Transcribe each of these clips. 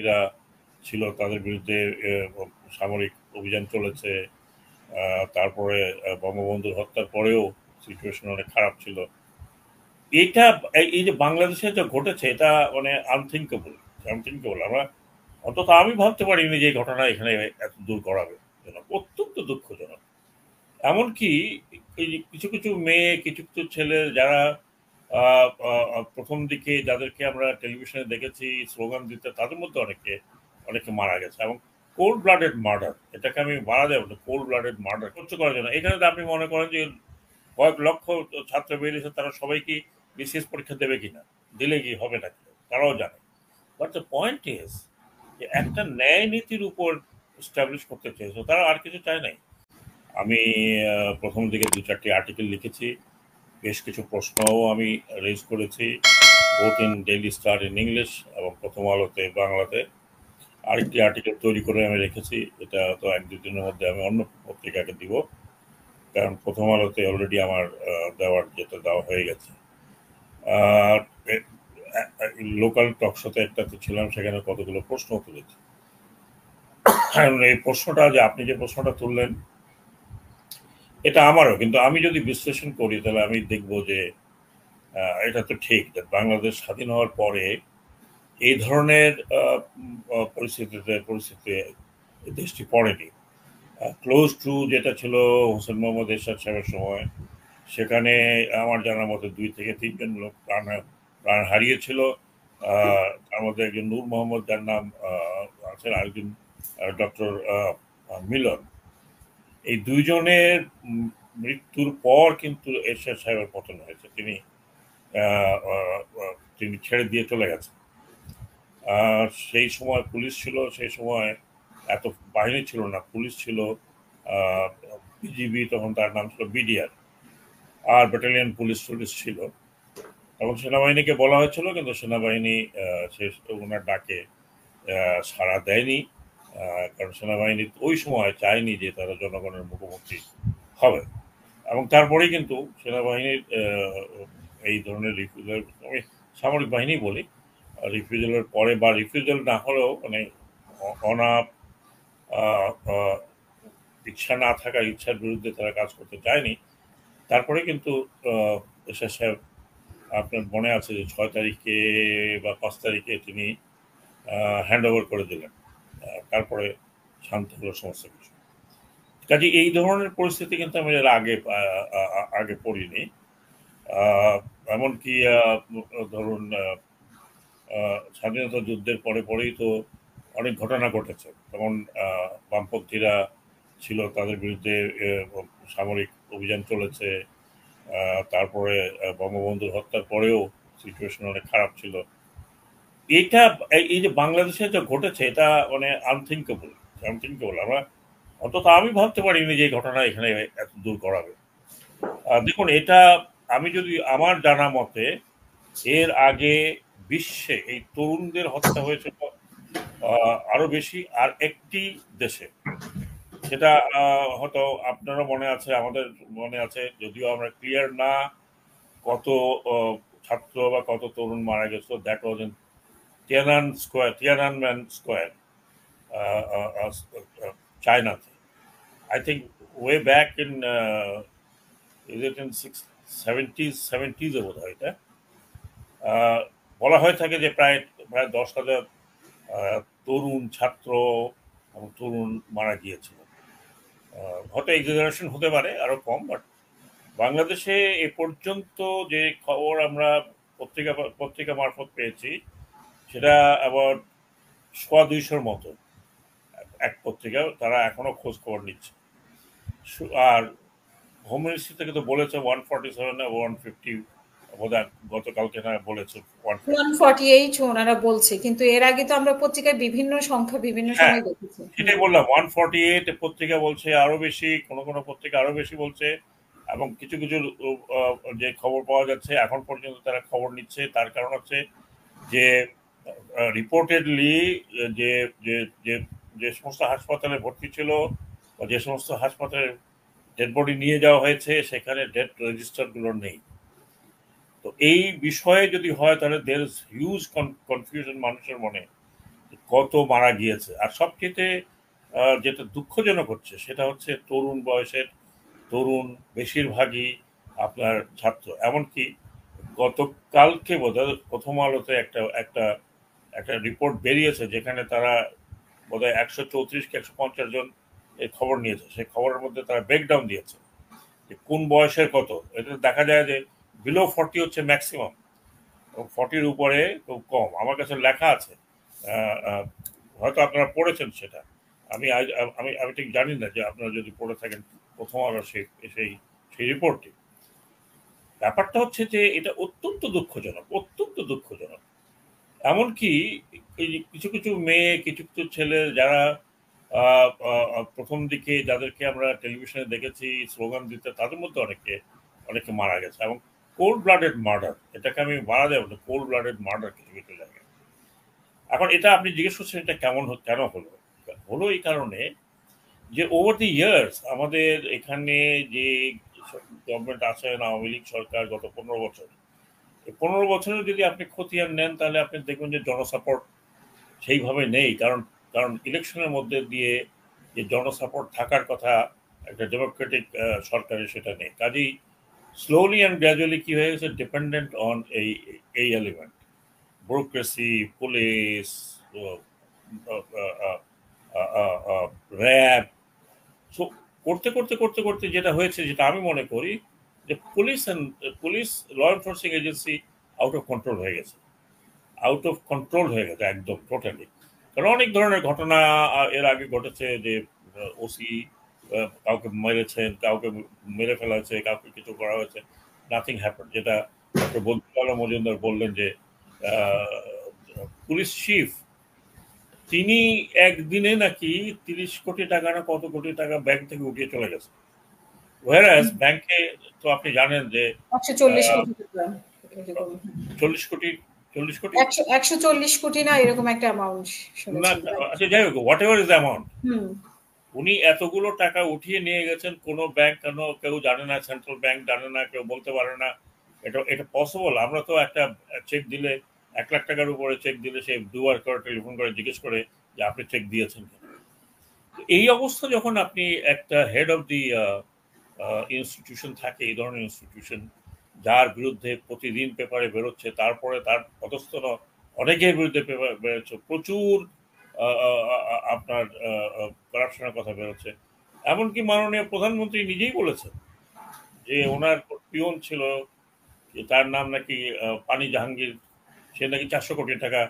এরা ছিল তাদের বিরুদ্ধে সামরিক অভিযান চলেছে তারপরে বঙ্গবন্ধুর হত্যার পরেও সিচুয়েশন অনেক খারাপ ছিল এটা এই যে বাংলাদেশে যা ঘটেছে এটা মানে আনথিঙ্কেবল আনথিঙ্কেবল আমরা অন্তত আমি ভাবতে পারিনি যে এই ঘটনা এখানে এত দূর করাবে অত্যন্ত দুঃখজনক এমনকি কিছু কিছু মেয়ে কিছু কিছু ছেলে যারা প্রথম দিকে যাদেরকে আমরা টেলিভিশনে দেখেছি স্লোগান দিতে তাদের মধ্যে অনেকে অনেকে মারা গেছে এবং কোল্ড ব্লাডেড মার্ডার এটাকে আমি মারা দেবো না কোল্ড ব্লাডেড মার্ডার উচ্চ করার জন্য এখানে আপনি মনে করেন যে কয়েক লক্ষ ছাত্র বেরিয়েছে তারা সবাই কি পরীক্ষা দেবে কিনা দিলে কি হবে না তারাও জানে বাট দ্য পয়েন্ট ইজ যে একটা ন্যায় নীতির উপর স্ট্যাবলিশ করতে চেয়েছে তারা আর কিছু চায় নাই আমি প্রথম দিকে দু চারটি আর্টিকেল লিখেছি বেশ কিছু প্রশ্নও আমি রেজ করেছি both in Daily Star in English এবং প্রথম আলোতে বাংলাতে আরেকটি আর্টিকেল তৈরি করে আমি রেখেছি এটা তো এক দুদিনের মধ্যে আমি অন্য পত্রিকাকে দিব কারণ প্রথম আলোতে অলরেডি আমার দেওয়ার যেটা দেওয়া হয়ে গেছে লোকাল টকশোতে একটাতে ছিলাম সেখানে কতগুলো প্রশ্ন তুলেছি এই প্রশ্নটা যে আপনি যে প্রশ্নটা তুললেন এটা আমারও কিন্তু আমি যদি বিশ্লেষণ করি তাহলে আমি দেখব যে এটা তো ঠিক যে বাংলাদেশ স্বাধীন হওয়ার পরে এই ধরনের পরিস্থিতিতে পরিস্থিতি দেশটি পড়েনি ক্লোজ টু যেটা ছিল হোসেন মোহাম্মদ এরশাদ সাহেবের সময় সেখানে আমার জানার মতো দুই থেকে তিনজন লোক প্রাণ প্রাণ হারিয়েছিল তার মধ্যে একজন নূর মোহাম্মদ যার নাম আছেন আরেকজন ডক্টর মিলন এই দুইজনের মৃত্যুর পর কিন্তু এরশাদ সাহেবের পতন হয়েছে তিনি তিনি ছেড়ে দিয়ে চলে গেছেন সেই সময় পুলিশ ছিল সেই সময় এত বাহিনী ছিল না পুলিশ ছিল বিজিবি তখন তার নাম ছিল বিডিআর আর ব্যাটালিয়ান পুলিশ টুলিশ ছিল তখন সেনাবাহিনীকে বলা হয়েছিল কিন্তু সেনাবাহিনী সে ওনার ডাকে সাড়া দেয়নি কারণ সেনাবাহিনী ওই সময় চায়নি যে তারা জনগণের মুখোমুখি হবে এবং তারপরেই কিন্তু সেনাবাহিনীর এই ধরনের রিফিউজাল আমি সামরিক বাহিনী বলি রিফিউজালের পরে বা রিফিউজাল না হলেও মানে অনা ইচ্ছা না থাকা ইচ্ছার বিরুদ্ধে তারা কাজ করতে চায়নি তারপরে কিন্তু এসআর সাহেব আপনার মনে আছে যে ছয় তারিখে বা পাঁচ তারিখে তিনি হ্যান্ড ওভার করে দিলেন তারপরে শান্ত হলো সমস্ত কিছু কাজে এই ধরনের পরিস্থিতি কিন্তু আমি এর আগে আগে পড়িনি এমনকি ধরুন স্বাধীনতা যুদ্ধের পরে পরেই তো অনেক ঘটনা ঘটেছে যেমন বামপন্থীরা ছিল তাদের বিরুদ্ধে সামরিক অভিযান চলেছে তারপরে বঙ্গবন্ধুর হত্যার পরেও সিচুয়েশন অনেক খারাপ ছিল এটা এই যে বাংলাদেশে যা ঘটেছে এটা মানে আনথিঙ্কেবল আনথিঙ্কেবল আমরা অন্তত আমি ভাবতে পারিনি যে ঘটনা এখানে এত দূর করাবে দেখুন এটা আমি যদি আমার জানা মতে এর আগে বিশ্বে এই তরুণদের হত্যা হয়েছে আরো বেশি আর একটি দেশে সেটা হয়তো আপনারও মনে আছে আমাদের মনে আছে যদিও আমরা ক্লিয়ার না কত ছাত্র বা কত তরুণ মারা গেছিল that was in Tiananmen square Tiananmen square চায়নাতে I think way back in is it in six seventies সেভেন্টিজে বোধ হয় এটা বলা হয়ে থাকে যে প্রায় প্রায় দশ হাজার তরুণ ছাত্র এবং তরুণ মারা গিয়েছিল হয়তো এক্সাজারেশন হতে পারে আরও কম বাট বাংলাদেশে এ পর্যন্ত যে খবর আমরা পত্রিকা পত্রিকা মারফত পেয়েছি সেটা আবার সোয়া দুইশোর মতো এক পত্রিকা তারা এখনও খোঁজ খবর নিচ্ছে আর হোম মিনিস্ট্রি থেকে তো বলেছে one forty seven one fifty বোধহয় গতকালকে না বলেছে ওয়ান ফর্টি এইট ওনারা বলছে কিন্তু এর আগে তো আমরা পত্রিকায় বিভিন্ন সংখ্যা বিভিন্ন হ্যাঁ, সময় দেখেছি সেটাই বললাম ওয়ান ফর্টি এইট পত্রিকা বলছে আরো বেশি কোনো কোনো পত্রিকা আরো বেশি বলছে এবং কিছু কিছু যে খবর পাওয়া যাচ্ছে এখন পর্যন্ত তারা খবর নিচ্ছে তার কারণ হচ্ছে যে রিপোর্টেডলি যে যে যে সমস্ত হাসপাতালে ভর্তি ছিল বা যে সমস্ত হাসপাতালে ডেড বডি নিয়ে যাওয়া হয়েছে সেখানে ডেড রেজিস্টারগুলো নেই তো এই বিষয়ে যদি হয় তাহলে দের ইজ হিউজ কনফিউশন মানুষের মনে কত মারা গিয়েছে আর সবচেয়ে যেটা দুঃখজনক হচ্ছে সেটা হচ্ছে তরুণ বয়সের তরুণ বেশিরভাগই আপনার ছাত্র এমনকি গতকালকে বোধ প্রথম আলোতে একটা একটা একটা রিপোর্ট বেরিয়েছে যেখানে তারা বোধ হয় একশো চৌত্রিশ কি একশো পঞ্চাশ জন এই খবর নিয়েছে সেই খবরের মধ্যে তারা ব্রেকডাউন দিয়েছে যে কোন বয়সের কত এটা দেখা যায় যে বিলো ফর্টি হচ্ছে ম্যাক্সিমাম ফর্টির উপরে খুব কম আমার কাছে লেখা আছে হয়তো আপনারা পড়েছেন সেটা আমি আমি আমি ঠিক জানি না যে আপনারা যদি পড়ে থাকেন প্রথম আলো সেই সেই সেই রিপোর্টটি ব্যাপারটা হচ্ছে যে এটা অত্যন্ত দুঃখজনক অত্যন্ত দুঃখজনক এমনকি কিছু কিছু মেয়ে কিছু কিছু ছেলে যারা প্রথম দিকে যাদেরকে আমরা টেলিভিশনে দেখেছি স্লোগান দিতে তাদের মধ্যে অনেকে অনেকে মারা গেছে এবং কোল্ড ব্লাডেড মার্ডার এটাকে আমি মারা দেব না কোল্ড ব্লাডেড মার্ডার কিছু কিছু জায়গায় এখন এটা আপনি জিজ্ঞেস করছেন এটা কেমন কেন হলো হলো এই কারণে যে ওভার দি ইয়ার্স আমাদের এখানে যে গভর্নমেন্ট আছেন আওয়ামী লীগ সরকার গত পনেরো বছর পনেরো বছরে যদি আপনি খতিয়ান নেন তাহলে আপনি দেখবেন যে জনসাপোর্ট সেইভাবে নেই কারণ কারণ ইলেকশনের মধ্যে দিয়ে যে জনসাপোর্ট থাকার কথা একটা ডেমোক্রেটিক সরকারের সেটা নেই কাজেই স্লোলি অ্যান্ড গ্র্যাজুয়ালি কী হয়ে গেছে ডিপেন্ডেন্ট অন এই এই এলিমেন্ট ব্যুরোক্রেসি পুলিশ র্যাব সো করতে করতে করতে করতে যেটা হয়েছে যেটা আমি মনে করি যে police and police law enforcing agency out of control হয়ে গেছে আউট অফ কন্ট্রোল হয়ে গেছে একদম টোটালি কারণ অনেক ধরনের ঘটনা এর আগে ঘটেছে যে ওসি কাউকে মেরেছেন কাউকে মেরে ফেলা হয়েছে কাউকে কিছু করা হয়েছে নাথিং হ্যাপেন যেটা ডক্টর বন্ধুল মজুমদার বললেন যে পুলিশ চিফ তিনি একদিনে নাকি তিরিশ কোটি টাকা না কত কোটি টাকা ব্যাংক থেকে উঠিয়ে চলে গেছে ওয়ারাস ব্যাংকে তো আপনি জানেন যে চল্লিশ কোটি একশো চল্লিশ কোটি আচ্ছা যাই হোক ইজ অ্যামাউন্ট উনি এতগুলো টাকা উঠিয়ে নিয়ে কোন কেউ জানে না সেন্ট্রাল জানে না কেউ বলতে পারে না এটা এটা পসিবল আমরা তো একটা চেক দিলে এক লাখ টাকার উপরে চেক দিলে সে দুবার করে টেলিফোন করে জিজ্ঞেস করে যে আপনি চেক দিয়েছেন এই অবস্থা যখন আপনি একটা হেড অফ দি ইনস্টিটিউশন থাকে এই ধরনের ইনস্টিটিউশন যার বিরুদ্ধে প্রতিদিন পেপারে বেরোচ্ছে তারপরে তার পদস্থন অনেকের বিরুদ্ধে পেপার বেরোচ্ছে প্রচুর আপনার করাপশনের কথা বেরোচ্ছে এমনকি মাননীয় প্রধানমন্ত্রী নিজেই বলেছেন যে ওনার পিয়ন ছিল যে তার নাম নাকি পানি জাহাঙ্গীর সে নাকি চারশো কোটি টাকা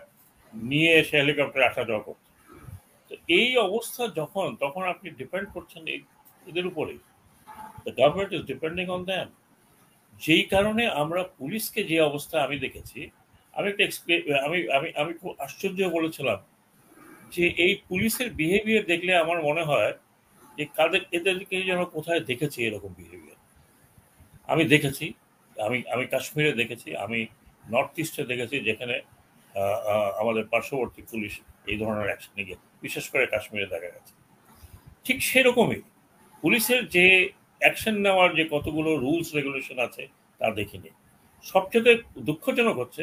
নিয়ে সে হেলিকপ্টারে আসা যাওয়া করত তো এই অবস্থা যখন তখন আপনি ডিপেন্ড করছেন এদের উপরেই government is depending on them যেই কারণে আমরা পুলিশকে যে অবস্থা আমি দেখেছি আমি একটা আমি আমি আমি খুব আশ্চর্য বলেছিলাম যে এই পুলিশের বিহেভিয়ার দেখলে আমার মনে হয় যে কাদের এদেরকে যেন কোথায় দেখেছি এরকম বিহেভিয়ার আমি দেখেছি আমি আমি কাশ্মীরে দেখেছি আমি নর্থ ইস্টে দেখেছি যেখানে আমাদের পার্শ্ববর্তী পুলিশ এই ধরনের অ্যাকশন নিয়ে বিশেষ করে কাশ্মীরে দেখা গেছে ঠিক সেরকমই পুলিশের যে অ্যাকশন নেওয়ার যে কতগুলো রুলস রেগুলেশন আছে তা দেখিনি সবচেয়ে দুঃখজনক হচ্ছে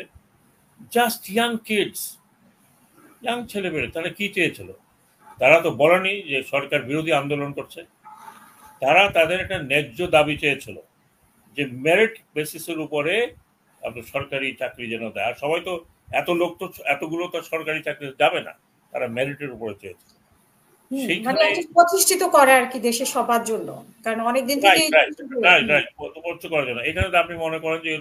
জাস্ট ইয়াং কিডস ইয়াং ছেলেমেয়ে তারা কি চেয়েছিল তারা তো বলেনি যে সরকার বিরোধী আন্দোলন করছে তারা তাদের একটা ন্যায্য দাবি চেয়েছিল যে মেরিট বেসিসের উপরে আপনার সরকারি চাকরি যেন দেয় আর সবাই তো এত লোক তো এতগুলো তো সরকারি চাকরি যাবে না তারা মেরিটের উপরে চেয়েছে মানে প্রতিষ্ঠিত করা আর কি দেশে সবার জন্য কারণ অনেকদিন থেকে এখানে আপনি মনে করেন যে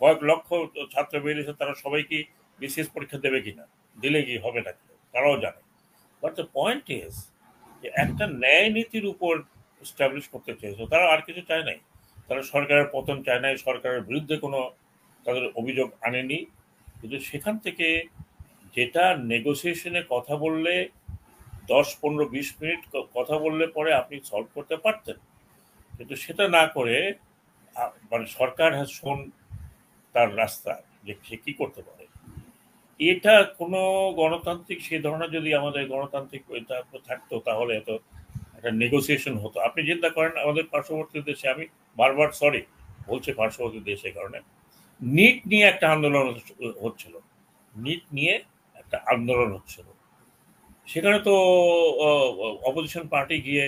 কয়েক লক্ষ ছাত্র বেরিয়েছে তারা সবাই কি বিসিএস পরীক্ষা দেবে কিনা দিলে কি হবে না তারাও জানে বাট দ্য পয়েন্ট ইজ যে একটা ন্যায় নীতির উপর স্টাবলিশ করতে চেয়েছে তারা আর কিছু চায় নাই তারা সরকারের পতন চায় নাই সরকারের বিরুদ্ধে কোনো তাদের অভিযোগ আনেনি কিন্তু সেখান থেকে যেটা নেগোসিয়েশনে কথা বললে দশ পনেরো বিশ মিনিট কথা বললে পরে আপনি সলভ করতে পারতেন কিন্তু সেটা না করে মানে সরকার হ্যাঁ শোন তার রাস্তা যে সে কী করতে পারে এটা কোনো গণতান্ত্রিক সেই ধরনের যদি আমাদের গণতান্ত্রিক থাকতো তাহলে এত একটা নেগোসিয়েশন হতো আপনি চিন্তা করেন আমাদের পার্শ্ববর্তী দেশে আমি বারবার সরি বলছে পার্শ্ববর্তী দেশে কারণে নিট নিয়ে একটা আন্দোলন হচ্ছিল নিট নিয়ে একটা আন্দোলন হচ্ছিল সেখানে তো অপোজিশন পার্টি গিয়ে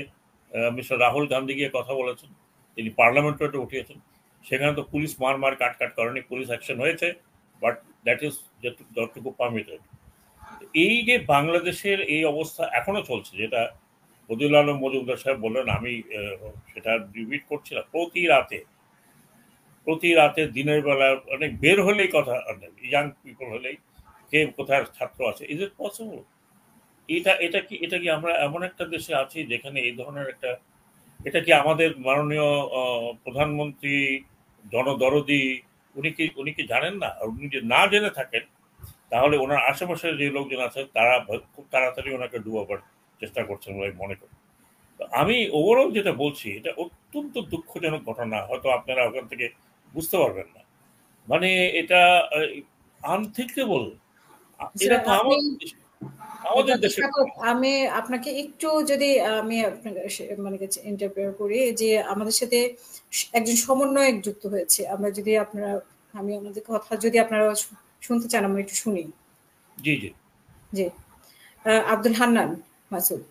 মিস্টার রাহুল গান্ধী গিয়ে কথা বলেছেন তিনি পার্লামেন্টে উঠিয়েছেন সেখানে তো পুলিশ মার মার কাট কাট করেনি পুলিশ অ্যাকশন হয়েছে বাট দ্যাট ইজ যতটুকু পারমিটেড এই যে বাংলাদেশের এই অবস্থা এখনো চলছে যেটা বদিউল আলম মজুমদার সাহেব বললেন আমি সেটা রিপিট করছিলাম প্রতি রাতে প্রতি রাতে দিনের বেলা অনেক মানে বের হলেই কথা ইয়াং পিপল হলেই কে কোথায় ছাত্র আছে ইজ ইট পসিবল এটা এটা কি এটা কি আমরা এমন একটা দেশে আছি যেখানে এই ধরনের একটা এটা কি আমাদের মাননীয় প্রধানমন্ত্রী জনদরদি উনি কি উনি কি জানেন না উনি যদি না জেনে থাকেন তাহলে ওনার আশেপাশে যে লোকজন আছে তারা খুব তাড়াতাড়ি ওনাকে ডুবাবার চেষ্টা করছেন বলে মনে করি আমি ওভারঅল যেটা বলছি এটা অত্যন্ত দুঃখজনক ঘটনা হয়তো আপনারা ওখান থেকে বুঝতে পারবেন না মানে এটা আনথিকেবল এটা তো আমার আমি আপনাকে একটু যদি আমি মানে ইন্টারভিউ করি যে আমাদের সাথে একজন সমন্বয়ক যুক্ত হয়েছে আমরা যদি আপনারা আমি আমাদের কথা যদি আপনারা শুনতে চান আমরা একটু শুনি জি জি জি আব্দুল হান্নান মাসুদ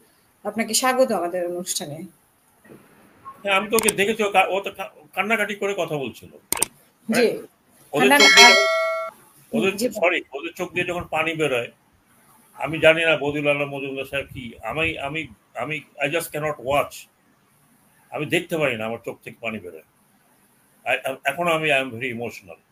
আপনাকে স্বাগত আমাদের অনুষ্ঠানে হ্যাঁ আমি তো ওকে দেখেছি ও তো কান্নাকাটি করে কথা বলছিল জি হ্যাঁ? ওদের চোখ দিয়ে সরি ওদের চোখ দিয়ে যখন পানি বেরোয় আমি জানি না বদিউল আল্লাহ মজুমদার সাহেব কি আমি আমি আমি আই জাস্ট ক্যানট ওয়াচ আমি দেখতে পারি না আমার চোখ থেকে পানি বেরোয় এখনো আমি আই এম ভেরি ইমোশনাল